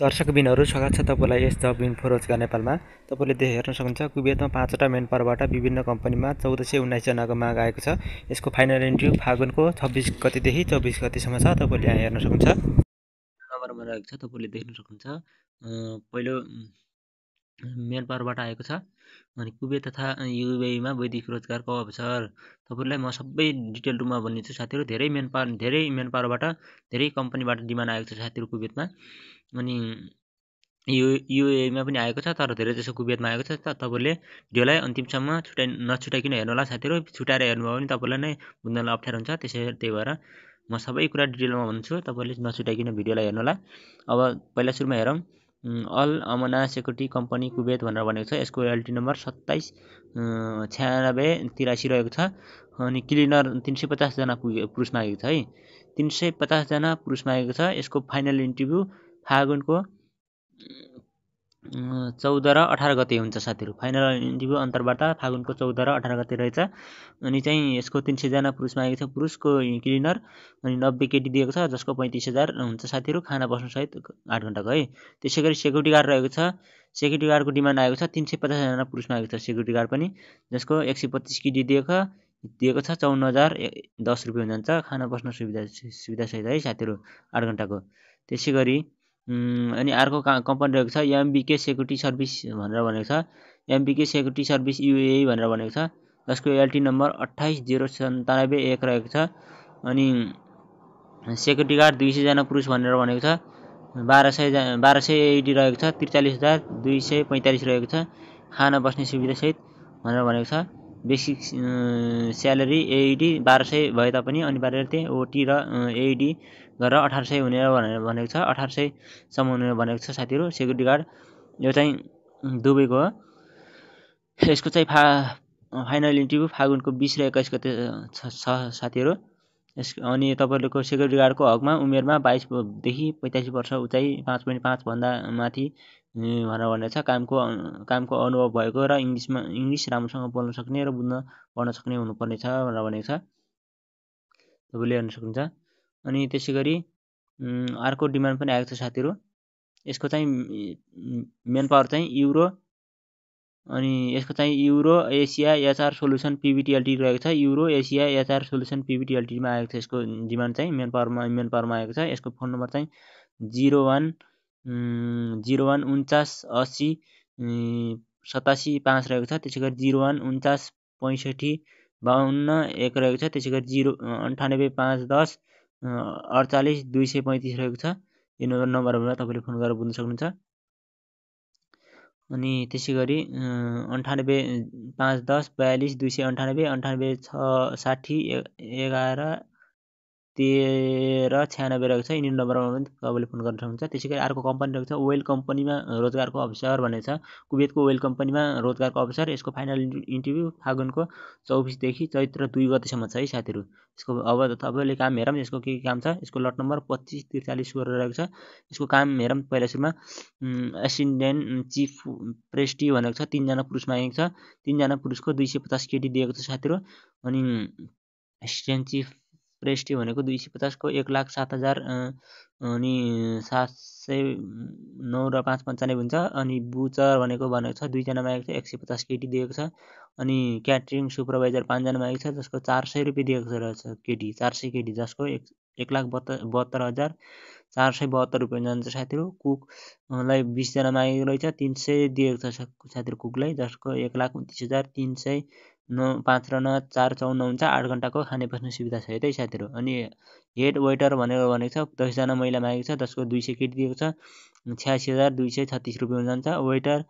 दर्शकबिनहरू स्वागत छ तपाईँलाई यस जब इन्फो रोजगार नेपालमा तपाईँले देख हेर्न सक्नुहुन्छ कुवेतमा पाँचवटा मेन पर्वबाट विभिन्न कम्पनीमा चौध सय उन्नाइसजनाको माग आएको छ यसको फाइनल इन्टरभ्यू फागुनको छब्बिस गतिदेखि चौबिस गतिसम्म छ तपाईँले यहाँ हेर्न सक्नुहुन्छ नम्बरमा रहेको छ तपाईँले देख्न सक्नुहुन्छ पहिलो मेलपालबाट आएको छ अनि कुबे तथा युएमा वैदिक रोजगारको अवसर तपाईँलाई म सबै डिटेल रूपमा भनिदिन्छु साथीहरू धेरै पावर धेरै पावरबाट धेरै कम्पनीबाट डिमान्ड आएको छ साथीहरू कुबेतमा अनि यु युएमा पनि आएको छ तर धेरै जसो कुबेतमा आएको छ त तपाईँले ढियोलाई अन्तिमसम्म छुट्याइ नछुट्याइकन हेर्नु होला साथीहरू छुट्याएर हेर्नुभयो भने तपाईँलाई नै बुझ्नलाई अप्ठ्यारो हुन्छ त्यसै त्यही भएर म सबै कुरा डिटेलमा भन्छु तपाईँले नछुट्याइकन भिडियोलाई हेर्नु होला अब पहिला सुरुमा हेरौँ अल अमना सेक्युरिटी कम्पनी कुवेत भनेर भनेको छ यसको एलटी नम्बर सत्ताइस छ्यानब्बे तिरासी रहेको छ अनि क्लिनर तिन सय पचासजना पुगे पुरुष मागेको छ है तिन सय पचासजना पुरुष मागेको छ यसको फाइनल इन्टरभ्यू फागुनको चौध र अठार गते हुन्छ साथीहरू फाइनल इन्टरभ्यू अन्तरबाट फागुनको चौध र अठार गते रहेछ अनि चाहिँ यसको तिन सयजना पुरुष मागेको छ पुरुषको क्लिनर अनि नब्बे केटी दिएको छ जसको पैँतिस हजार हुन्छ साथीहरू खाना बस्नुसहित आठ घन्टाको है त्यसै गरी सेक्युरिटी गार्ड रहेको छ सेक्युरिटी गार्डको डिमान्ड आएको छ तिन सय पचासजना पुरुष मागेको छ सेक्युरिटी गार्ड पनि जसको एक सय पच्चिस केटी दिएको दिएको छ चौन्न हजार दस रुपियाँ जान्छ खाना बस्न सुविधा सुविधासहित है साथीहरू आठ घन्टाको त्यसै गरी अनि अर्को कम्पनी रहेको छ एमबिके सेक्युरिटी सर्भिस भनेर भनेको छ एमबिके सेक्युरिटी सर्भिस युए भनेर भनेको छ जसको एलटी नम्बर अट्ठाइस जिरो सन्तानब्बे एक रहेको छ अनि सेक्युरिटी गार्ड दुई सयजना पुरुष भनेर भनेको छ बाह्र सय बाह्र सय एडी रहेको छ त्रिचालिस हजार दुई सय पैँतालिस रहेको छ खाना बस्ने सुविधासहित भनेर भनेको छ बेसिक स्यालेरी एइडी बाह्र सय भए तापनि अनिवार्य ओटी र एइडी गरेर अठार सय हुने भनेर भनेको छ अठार सयसम्म हुने भनेको छ साथीहरू सेक्युरिटी गार्ड यो चाहिँ दुबईको हो यसको चाहिँ फा फाइनल इन्टरभ्यू फागुनको बिस र एक्काइस गते छ साथीहरू यस अनि तपाईँहरूको सेक्युरिटी गार्डको हकमा उमेरमा बाइसदेखि पैँतालिस वर्ष उचाइ पाँच पोइन्ट पाँचभन्दा माथि भनेर भनेको छ कामको कामको अनुभव भएको र इङ्ग्लिसमा इङ्ग्लिस राम्रोसँग बोल्न सक्ने र बुझ्न पढ्न सक्ने हुनुपर्ने छ भनेर भनेको छ तपाईँले हेर्न सक्नुहुन्छ अनि त्यसै गरी अर्को डिमान्ड पनि आएको छ साथीहरू यसको चाहिँ मेन पावर चाहिँ युरो अनि यसको चाहिँ Euro Asia HR solution PVT LTD रहेको छ युरो एसिया एचआर सोल्युसन पिबिटिएलटीमा आएको छ यसको डिमान्ड चाहिँ मेन पावरमा मेन पावरमा आएको छ यसको फोन नम्बर चाहिँ जिरो वान जिरो वान उन्चास असी सतासी पाँच रहेको छ त्यसै गरी जिरो वान उन्चास पैँसठी बाहन्न एक रहेको छ त्यसै गरी जिरो अन्ठानब्बे पाँच दस अडचालिस दुई सय पैँतिस रहेको छ यो नम्बर नम्बरमा तपाईँले फोन गरेर बुझ्न सक्नुहुन्छ अनि त्यसै गरी अन्ठानब्बे पाँच दस बयालिस दुई सय अन्ठानब्बे अन्ठानब्बे छ साठी एघार तेह्र छ्यानब्बे रहेको छ यिनी नम्बरमा पनि तपाईँले फोन गर्न सक्नुहुन्छ त्यसै गरी अर्को कम्पनी रहेको छ ओइल कम्पनीमा रोजगारको अवसर भनेको छ कुवेतको ओइल कम्पनीमा रोजगारको अवसर यसको फाइनल इन्टरभ्यू फागुनको चौबिसदेखि चैत्र दुई गतिसम्म छ है साथीहरू यसको अब तपाईँले काम हेरौँ यसको के काम छ यसको लट नम्बर पच्चिस त्रिचालिस गरेर रहेको छ यसको काम हेरौँ पहिला सुरुमा एसिडेन्ट चिफ प्रेस्टी भनेको छ तिनजना पुरुष मागेको छ तिनजना पुरुषको दुई सय पचास केटी दिएको छ साथीहरू अनि एसिस्टेन्ट चिफ र एसटी भनेको दुई सय पचासको एक लाख सात हजार अनि सात सय नौ र पाँच पन्चानब्बे हुन्छ अनि बुचर भनेको भनेको छ दुईजना मागेको छ एक सय पचास केटी दिएको छ अनि क्याटरिङ सुपरभाइजर पाँचजना मागेको छ जसको चार सय रुपियाँ दिएको रहेछ केटी चार सय केटी जसको एक एक लाख बहत्तर बहत्तर हजार चार सय बहत्तर रुपियाँ जान्छ साथीहरू कुकलाई बिसजना मागेको रहेछ तिन सय दिएको छ साथीहरू कुकलाई जसको एक लाख उन्तिस हजार तिन सय नौ पाँच र नौ चार चौन हुन्छ आठ घन्टाको खाने बस्ने सुविधा छ है त साथीहरू अनि हेड वेटर भनेर भनेको छ दसजना महिला मागेको छ दसको दुई सय केटी दिएको छ छ्यासी हजार दुई सय छत्तिस रुपियाँ जान्छ वेटर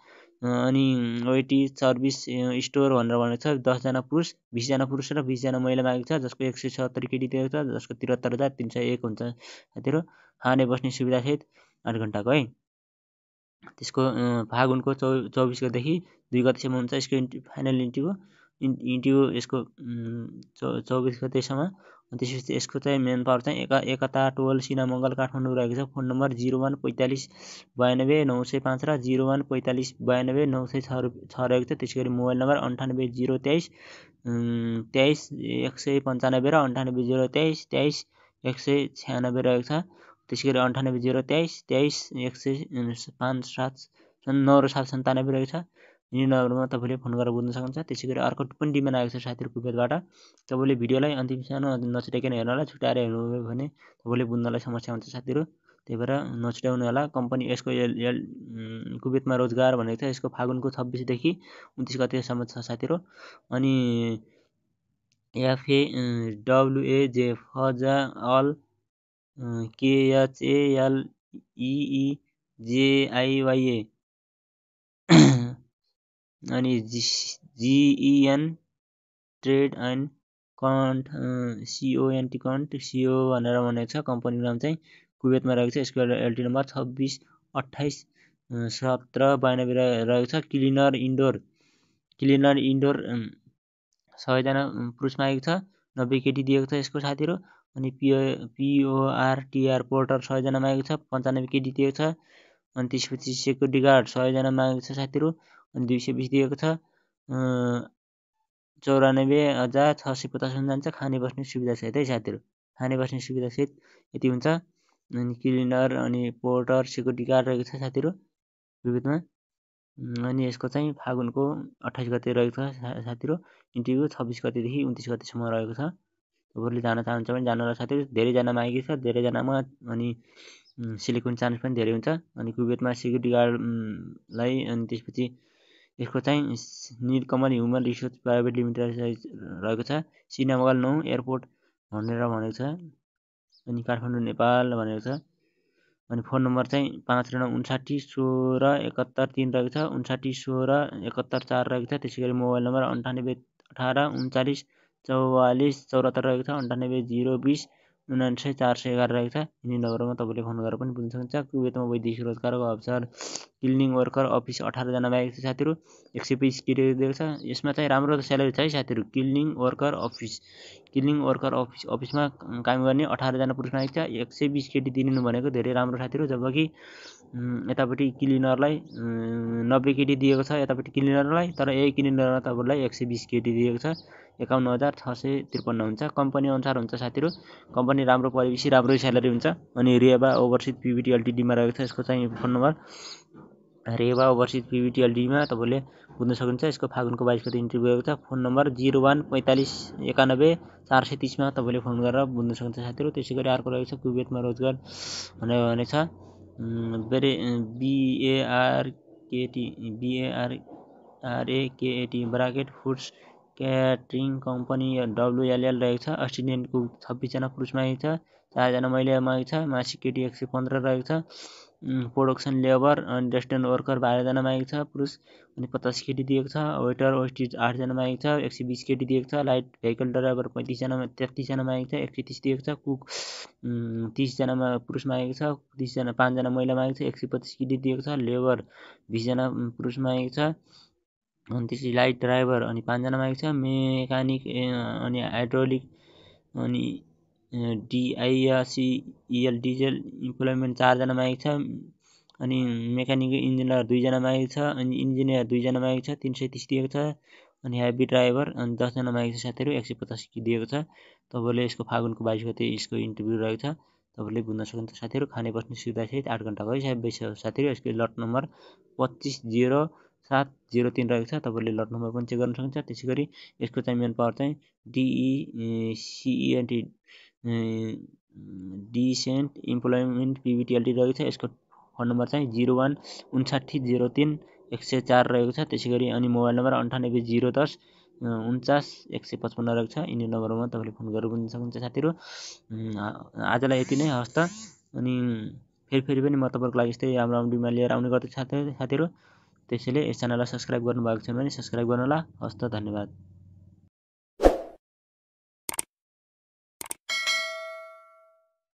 अनि वेटी सर्भिस स्टोर भनेर भनेको छ दसजना पुरुष बिसजना पुरुष र बिसजना महिला मागेको छ जसको एक सय सत्तरी केटी दिएको छ जसको त्रिहत्तर हजार तिन सय एक हुन्छ साथीहरू खाने बस्ने सुविधा सहित आठ घन्टाको है त्यसको फागुनको चौ चौबिस गतेदेखि दुई गतिसम्म हुन्छ यसको इन्ट्री फाइनल इन्ट्रीको इन्डिगो यसको चौ चौबिस गतेसम्म त्यसपछि यसको चाहिँ मेन पावर चाहिँ एका एकता टोल सिनामङ्गल काठमाडौँ रहेको छ फोन नम्बर जिरो वान पैँतालिस बयानब्बे नौ सय पाँच र जिरो वान पैँतालिस बयानब्बे नौ सय छ छ रहेको छ त्यसै गरी मोबाइल नम्बर अन्ठानब्बे जिरो तेइस तेइस एक सय पन्चानब्बे र अन्ठानब्बे जिरो तेइस तेइस एक सय छ्यानब्बे रहेको छ त्यसै गरी अन्ठानब्बे जिरो तेइस तेइस एक सय पाँच सात नौ र सात सन्तानब्बे रहेको छ निर्णय नम्बरमा तपाईँले फोन गरेर बुझ्न सक्नुहुन्छ त्यसै गरी अर्को पनि डिमान्ड आएको छ साथीहरू रुपियाँबाट तपाईँले भिडियोलाई अन्तिम सानो हेर्नु होला छुट्याएर हेर्नुभयो भने तपाईँले बुझ्नलाई समस्या हुन्छ साथीहरू त्यही भएर नछुट्याउनु होला कम्पनी यसको एल कुवेतमा रोजगार भनेको छ यसको फागुनको छब्बिसदेखि उन्तिस गतिसम्म छ साथीहरू अनि एफए डब्लुएजे फजा अल केएचएलइजेआइवाइए अनि जिइएन trade and can't सिओएनटी can't CO भनेर भनेको छ कम्पनीको नाम चाहिँ कुवेतमा रहेको छ यसको एउटा एलटी नम्बर छब्बिस अट्ठाइस सत्र बयानब्बे रहेको छ क्लिनर इन्डोर क्लिनर इन्डोर सयजना पुरुष मागेको छ नब्बे केटी दिएको छ यसको साथीहरू अनि पिओ पिओआरटिआर पोर्टर सयजना मागेको छ पन्चानब्बे केटी दिएको छ अनि पच्चिस सयको सेक्युरिटीगार्ड सयजना मागेको छ साथीहरू अनि दुई सय बिस दिएको छ चौरानब्बे हजार छ सय पचासमा जान्छ खाने बस्ने सुविधा सुविधासहित है साथीहरू खाने बस्ने सुविधा सहित यति हुन्छ अनि क्लिनर अनि पोर्टर सेक्युरिटी गार्ड रहेको छ साथीहरू विविधमा अनि यसको चाहिँ फागुनको अट्ठाइस गते रहेको छ साथीहरू इन्टरभ्यू छब्बिस गतेदेखि उन्तिस गतेसम्म रहेको छ तपाईँहरूले जान चाहनुहुन्छ भने जानुहोला साथीहरू धेरैजना मागेको छ धेरैजनामा अनि सिलिकोन चान्स पनि धेरै हुन्छ अनि कुवेतमा सिक्युरिटी गार्डलाई अनि त्यसपछि यसको चाहिँ Kamal human resource private limited रहेको छ सिनामगल नौ एयरपोर्ट भनेर भनेको छ अनि काठमाडौँ नेपाल भनेको छ अनि फोन नम्बर चाहिँ पाँच र नौ उन्साठी सोह्र एकहत्तर तिन रहेको छ उन्साठी सोह्र एकहत्तर चार रहेको छ त्यसै गरी मोबाइल नम्बर अन्ठानब्बे अठार उन्चालिस चौवालिस चौरात्तर रहेको छ अन्ठानब्बे जिरो बिस उनान्सय सय चार सय एघार रहेको छ यिनी नगरमा तपाईँले फोन गरेर पनि बुझ्न सक्नुहुन्छ कुवेतमा वैदेशिक रोजगारको अवसर क्लिनिङ वर्कर अफिस अठारजना मागेको छ साथीहरू एक सय बिस के दिएको छ यसमा चाहिँ राम्रो स्यालेरी छ है साथीहरू cleaning worker office cleaning worker office अफिसमा काम गर्ने अठारजना पुरुष मागेको छ एक सय बिस केटी दिनु भनेको धेरै राम्रो साथीहरू जबकि यतापट्टि क्लिनरलाई नब्बे केटी दिएको छ यतापट्टि क्लिनरलाई तर यही क्लिनरमा तपाईँलाई एक सय बिस केटी दिएको छ एकाउन्न हजार छ सय त्रिपन्न हुन्छ कम्पनी अनुसार हुन्छ साथीहरू कम्पनी राम्रो परेपछि राम्रै स्यालेरी हुन्छ अनि रेवा ओभरसिट पिबिटी एलटिडीमा रहेको छ यसको चाहिँ phone number Rewa overseas PVT एलटिडीमा तपाईँले बुझ्न सक्नुहुन्छ यसको फागुनको बाइस गते इन्ट्री भएको छ फोन नम्बर जिरो वान पैँतालिस एकानब्बे चार सय तिसमा तपाईँले फोन गरेर बुझ्न सक्नुहुन्छ साथीहरू त्यसै गरी अर्को रहेको छ कुवेतमा रोजगार भनेर भनेको छ बिएआरकेटी बिएआरआरएकेएटी ब्राकेट फुड्स क्याटरिङ कम्पनी डब्लुएलएल रहेको छ अस्ट्रेलियनको छब्बिसजना पुरुष माग छ चारजना मैले मागेको छ मासिक केटी एक सय पन्ध्र रहेको छ प्रोडक्सन लेबर अनि डेस्टेन्ट वर्कर बाह्रजना मागेको छ पुरुष अनि पचास केटी दिएको छ वेटर वेस्टिज आठजना मागेको छ एक सय बिस केटी दिएको छ लाइट भेहिकल ड्राइभर पैँतिसजना तेत्तिसजना मागेको छ एक सय तिस दिएको छ कुक तिसजनामा पुरुष मागेको छ तिसजना पाँचजना महिला मागेको छ एक सय पच्चिस केटी दिएको छ लेबर बिसजना पुरुष मागेको छ अनि त्यसपछि लाइट ड्राइभर अनि पाँचजना मागेको छ मेकानिक अनि हाइड्रोलिक अनि डिआइआरसिइएल डिजेल इम्प्लोइमेन्ट चारजना मागेको छ अनि मेकानिकल इन्जिनियर दुईजना मागेको छ अनि इन्जिनियर दुईजना मागेको छ तिन सय तिस दिएको छ अनि हेबी ड्राइभर अनि दसजना मागेको छ साथीहरू एक सय पचास दिएको छ तपाईँहरूले यसको फागुनको बाइस गते यसको इन्टरभ्यू रहेको छ तपाईँहरूले बुझ्न सक्नुहुन्छ साथीहरू खाने बस्ने सुविधा सहित आठ घन्टा अगाडि बेसी साथीहरू यसको लट नम्बर पच्चिस जिरो सात जिरो तिन रहेको छ तपाईँहरूले लट नम्बर पनि चेक गर्न सक्नुहुन्छ त्यसै गरी यसको चाहिँ मेन पावर चाहिँ D E C E N T e, decent employment PVT LTD रहेको छ यसको फोन नम्बर चाहिँ जिरो वान उन्साठी जिरो तिन एक सय चार रहेको छ त्यसै गरी अनि मोबाइल नम्बर अन्ठानब्बे जिरो दस उन्चास एक सय पचपन्न रहेको छ यिनी नम्बरमा तपाईँले फोन गरेर बुझ्न सक्नुहुन्छ साथीहरू आजलाई यति नै हस्त त अनि फेरि फेरि पनि म तपाईँको लागि यस्तै राम्रो राम्रो बिमा लिएर आउने गर्दछु साथीहरू त्यसैले यस च्यानललाई सब्सक्राइब गर्नुभएको छैन भने सब्सक्राइब गर्नुहोला हस् त धन्यवाद